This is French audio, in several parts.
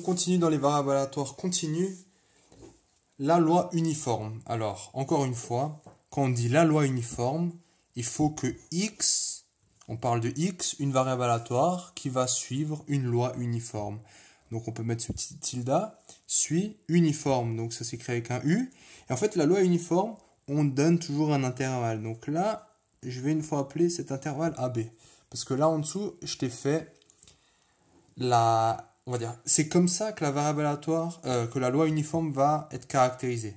continue dans les variables aléatoires continues. La loi uniforme. Alors, encore une fois, quand on dit la loi uniforme, il faut que x, on parle de x, une variable aléatoire qui va suivre une loi uniforme. Donc on peut mettre ce petit tilde, suit uniforme. Donc ça s'écrit avec un u. Et en fait, la loi uniforme, on donne toujours un intervalle. Donc là, je vais une fois appeler cet intervalle AB. Parce que là en dessous, je t'ai fait la, on va dire, c'est comme ça que la variable aléatoire, euh, que la loi uniforme va être caractérisée.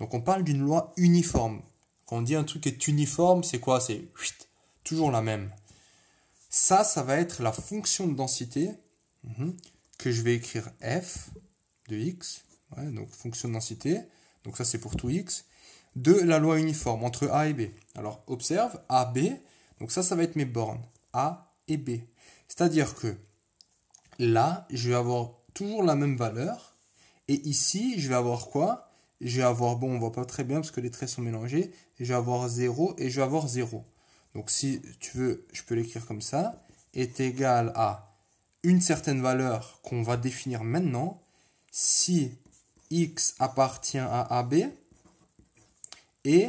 Donc on parle d'une loi uniforme. Quand on dit un truc est uniforme, c'est quoi C'est toujours la même. Ça, ça va être la fonction de densité mhm, que je vais écrire f de x, donc fonction de densité, donc ça c'est pour tout x, de la loi uniforme entre a et b. Alors observe, a, b, donc ça, ça va être mes bornes, a et b. C'est-à-dire que Là, je vais avoir toujours la même valeur. Et ici, je vais avoir quoi Je vais avoir, bon, on voit pas très bien parce que les traits sont mélangés. Je vais avoir 0 et je vais avoir 0. Donc si tu veux, je peux l'écrire comme ça. Est égal à une certaine valeur qu'on va définir maintenant. Si x appartient à AB et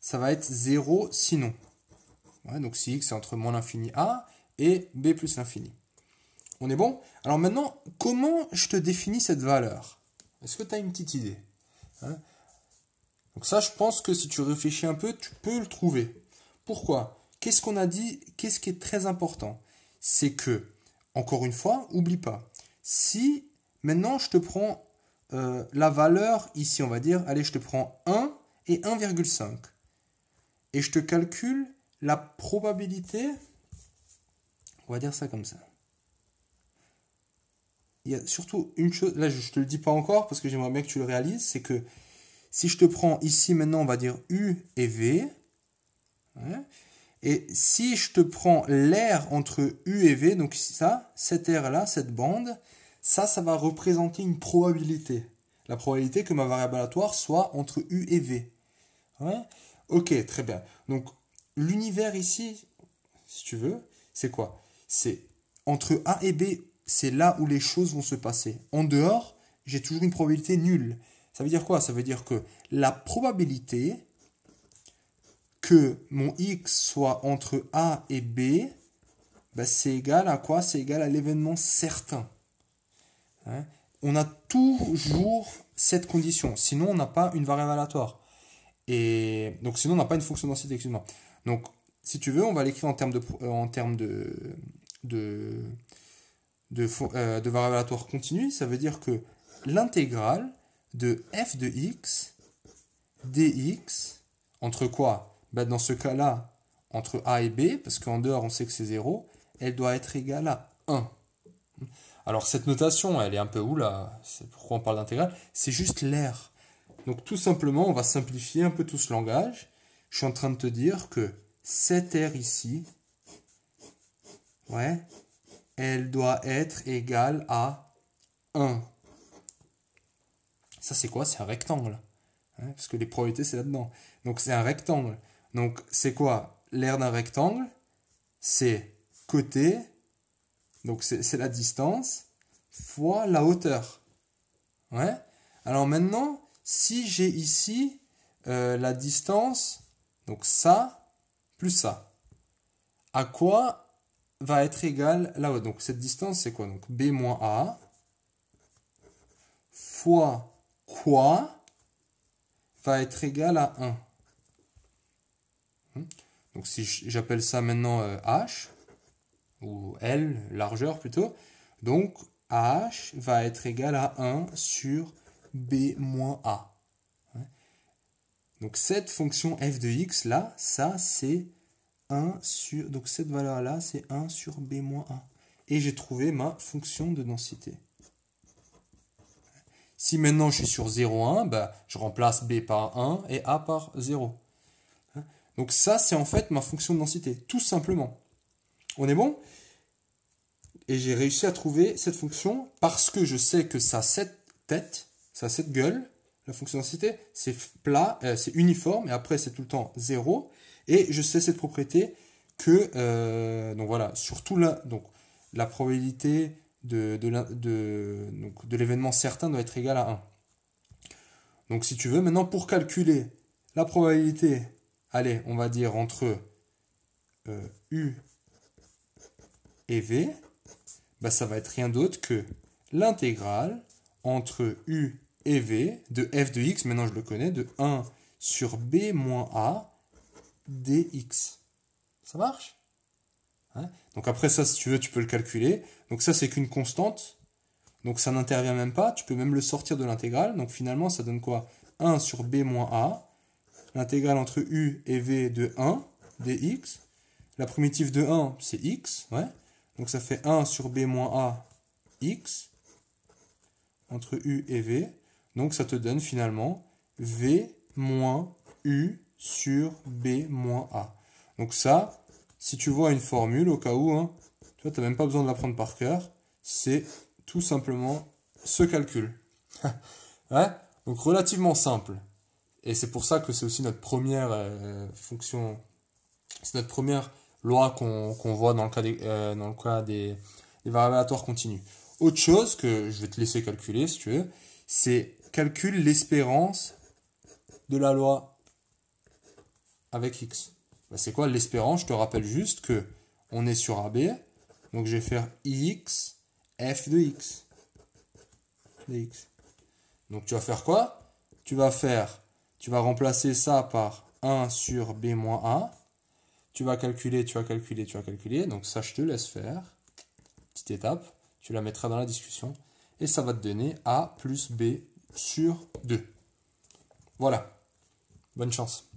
ça va être 0 sinon. donc si x est entre moins l'infini a et b plus l'infini. On est bon Alors maintenant, comment je te définis cette valeur Est-ce que tu as une petite idée hein Donc ça, je pense que si tu réfléchis un peu, tu peux le trouver. Pourquoi Qu'est-ce qu'on a dit Qu'est-ce qui est très important C'est que, encore une fois, oublie pas, si maintenant je te prends euh, la valeur ici, on va dire, allez, je te prends 1 et 1,5. Et je te calcule la probabilité, on va dire ça comme ça il y a surtout une chose, là je te le dis pas encore parce que j'aimerais bien que tu le réalises, c'est que si je te prends ici maintenant, on va dire U et V, hein, et si je te prends l'air entre U et V, donc ça, cet air-là, cette bande, ça, ça va représenter une probabilité. La probabilité que ma variable aléatoire soit entre U et V. ok, très bien. Donc, l'univers ici, si tu veux, c'est quoi C'est entre A et B, c'est là où les choses vont se passer. En dehors, j'ai toujours une probabilité nulle. Ça veut dire quoi Ça veut dire que la probabilité que mon x soit entre A et B, bah, c'est égal à quoi C'est égal à l'événement certain. Hein on a toujours cette condition. Sinon, on n'a pas une variable aléatoire. Et donc, sinon, on n'a pas une fonction densité, excuse Donc, si tu veux, on va l'écrire en termes de, euh, en de, de, euh, de continue, ça veut dire que l'intégrale de f de x dx, entre quoi bah, Dans ce cas-là, entre a et b, parce qu'en dehors on sait que c'est 0, elle doit être égale à 1. Alors cette notation, elle est un peu où là pourquoi on parle d'intégrale C'est juste l'air. Donc tout simplement, on va simplifier un peu tout ce langage. Je suis en train de te dire que cet air ici, ouais, elle doit être égale à 1. Ça, c'est quoi C'est un rectangle. Hein, parce que les probabilités, c'est là-dedans. Donc, c'est un rectangle. Donc, c'est quoi L'aire d'un rectangle, c'est côté, donc c'est la distance, fois la hauteur. Ouais. Alors maintenant, si j'ai ici euh, la distance, donc ça, plus ça, à quoi va être égal là Donc cette distance, c'est quoi Donc B moins A fois quoi va être égal à 1. Hmm? Donc si j'appelle ça maintenant euh, H, ou L, largeur plutôt, donc H va être égal à 1 sur B moins A. Donc cette fonction f de x là, ça c'est 1 sur... Donc cette valeur-là, c'est 1 sur b-1. moins Et j'ai trouvé ma fonction de densité. Si maintenant je suis sur 0, 1, bah, je remplace b par 1 et a par 0. Hein? Donc ça, c'est en fait ma fonction de densité, tout simplement. On est bon Et j'ai réussi à trouver cette fonction parce que je sais que ça a cette tête, ça a cette gueule... La fonction densité, c'est plat, euh, c'est uniforme, et après c'est tout le temps 0. Et je sais cette propriété que, euh, donc voilà, surtout là, donc la probabilité de, de, l'événement certain doit être égale à 1. Donc si tu veux, maintenant pour calculer la probabilité, allez, on va dire entre euh, U et V, bah, ça va être rien d'autre que l'intégrale entre U et et v de f de x, maintenant je le connais, de 1 sur b moins a dx. Ça marche hein Donc après ça, si tu veux, tu peux le calculer. Donc ça, c'est qu'une constante. Donc ça n'intervient même pas. Tu peux même le sortir de l'intégrale. Donc finalement, ça donne quoi 1 sur b moins a, l'intégrale entre u et v de 1 dx. La primitive de 1, c'est x. Donc ça fait 1 sur b moins a x entre u et v. Donc ça te donne finalement V moins U sur B moins A. Donc ça, si tu vois une formule au cas où, hein, tu n'as même pas besoin de la prendre par cœur, c'est tout simplement ce calcul. hein Donc relativement simple. Et c'est pour ça que c'est aussi notre première euh, fonction, c'est notre première loi qu'on voit dans le cas des, euh, dans le cas des, des variables aléatoires continues. Autre chose que je vais te laisser calculer si tu veux, c'est calcule l'espérance de la loi avec x. Bah, c'est quoi l'espérance Je te rappelle juste que on est sur AB, donc je vais faire x f de x. Donc tu vas faire quoi Tu vas faire, tu vas remplacer ça par 1 sur b moins 1. Tu vas calculer, tu vas calculer, tu vas calculer. Donc ça, je te laisse faire. Petite étape, tu la mettras dans la discussion. Et ça va te donner a plus b sur 2. Voilà. Bonne chance.